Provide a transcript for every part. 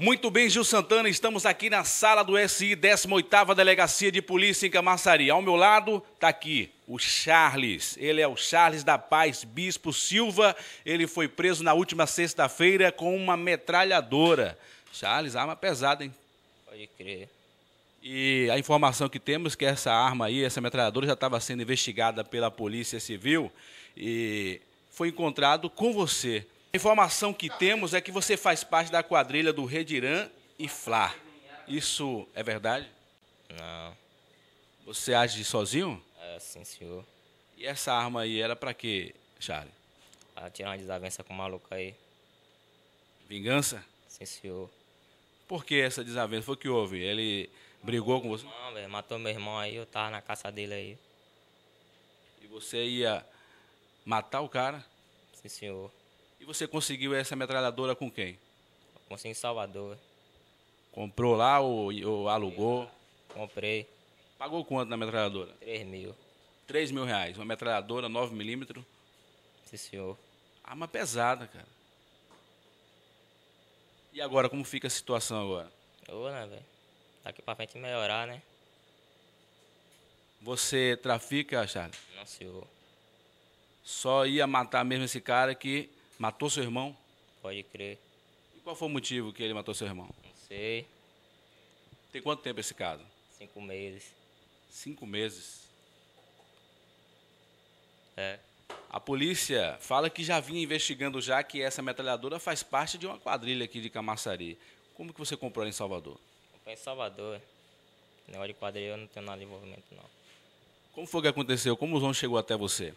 Muito bem, Gil Santana, estamos aqui na sala do SI, 18ª Delegacia de Polícia em Camaçari. Ao meu lado está aqui o Charles. Ele é o Charles da Paz Bispo Silva. Ele foi preso na última sexta-feira com uma metralhadora. Charles, arma pesada, hein? Pode crer. E a informação que temos é que essa arma aí, essa metralhadora já estava sendo investigada pela Polícia Civil e foi encontrado com você a informação que temos é que você faz parte da quadrilha do Rediran e Flá. Isso é verdade? Não. Você age sozinho? É, sim, senhor. E essa arma aí era para quê, Charlie? Pra ah, tirar uma desavença com o maluco aí. Vingança? Sim, senhor. Por que essa desavença? Foi o que houve? Ele brigou com você? Não, velho. Matou meu irmão aí, eu tava na caça dele aí. E você ia matar o cara? Sim, senhor. E você conseguiu essa metralhadora com quem? Consegui em Salvador. Comprou lá ou, ou alugou? Comprei. Pagou quanto na metralhadora? 3 mil. 3 mil reais. Uma metralhadora 9mm? Sim, senhor. Arma pesada, cara. E agora, como fica a situação agora? Ô, né, velho? Daqui pra frente melhorar, né? Você trafica, Charles? Não, senhor. Só ia matar mesmo esse cara que Matou seu irmão? Pode crer. E qual foi o motivo que ele matou seu irmão? Não sei. Tem quanto tempo esse caso? Cinco meses. Cinco meses? É. A polícia fala que já vinha investigando já que essa metralhadora faz parte de uma quadrilha aqui de Camaçari. Como que você comprou ela em Salvador? Comprei em Salvador. Na hora é de quadrilha eu não tenho nada de envolvimento, não. Como foi que aconteceu? Como o João chegou até você?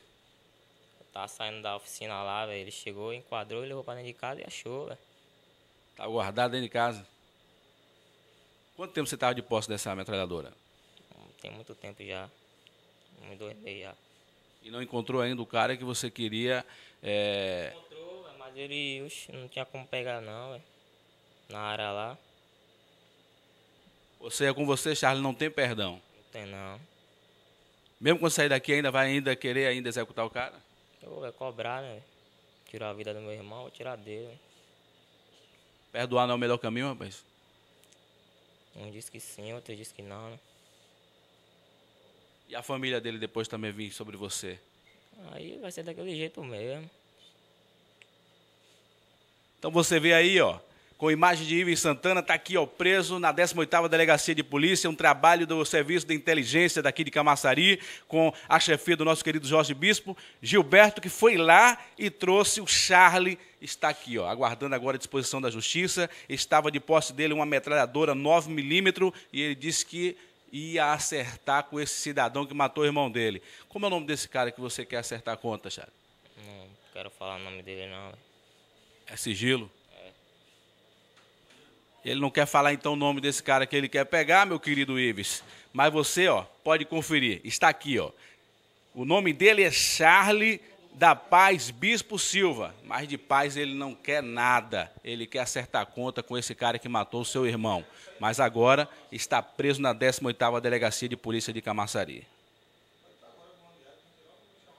Tá saindo da oficina lá, Ele chegou, enquadrou, levou pra dentro de casa e achou, velho. Tá guardado dentro de casa? Quanto tempo você tava de posse dessa metralhadora? Hum, tem muito tempo já. Me doei já. E não encontrou ainda o cara que você queria. É... Encontrou, mas ele uxi, não tinha como pegar não, velho. Na área lá. Você é com você, Charles, não tem perdão. Não tem não. Mesmo quando sair daqui, ainda vai ainda querer ainda executar o cara? Eu vou cobrar, né? Tirar a vida do meu irmão, vou tirar dele. Né? Perdoar não é o melhor caminho, rapaz? Um diz que sim, outro diz que não, né? E a família dele depois também vir sobre você? Aí vai ser daquele jeito mesmo. Então você vê aí, ó com imagem de Ives Santana, está aqui ó, preso na 18ª Delegacia de Polícia, um trabalho do Serviço de Inteligência daqui de Camaçari, com a chefia do nosso querido Jorge Bispo, Gilberto, que foi lá e trouxe o Charlie, está aqui, ó, aguardando agora a disposição da Justiça, estava de posse dele uma metralhadora 9mm, e ele disse que ia acertar com esse cidadão que matou o irmão dele. Como é o nome desse cara que você quer acertar a conta, Charlie? Não, não quero falar o nome dele não. É sigilo? Ele não quer falar então o nome desse cara que ele quer pegar, meu querido Ives. Mas você, ó, pode conferir. Está aqui, ó. O nome dele é Charlie da Paz Bispo Silva. Mas de paz ele não quer nada. Ele quer acertar conta com esse cara que matou o seu irmão. Mas agora está preso na 18ª Delegacia de Polícia de Camaçari.